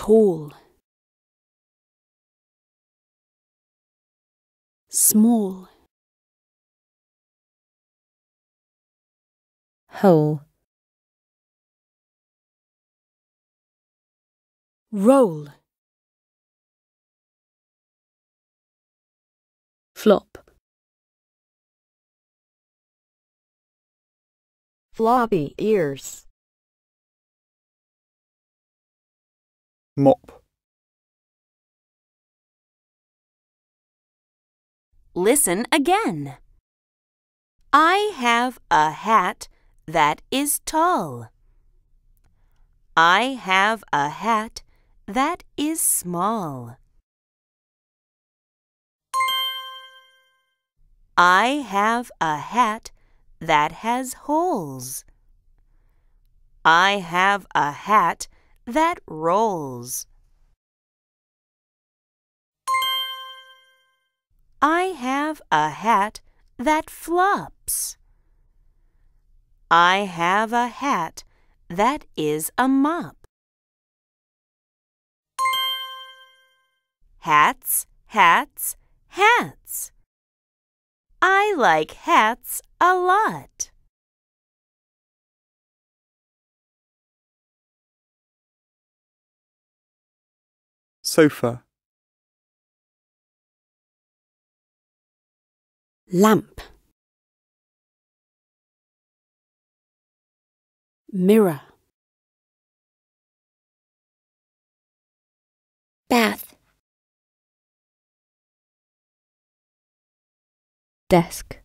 Tall. Small. Whole. Roll. Flop. floppy ears. mop. Listen again. I have a hat that is tall. I have a hat that is small. I have a hat that has holes. I have a hat that rolls. I have a hat that flops. I have a hat that is a mop. Hats, hats, hats. I like hats a lot. sofa lamp mirror bath desk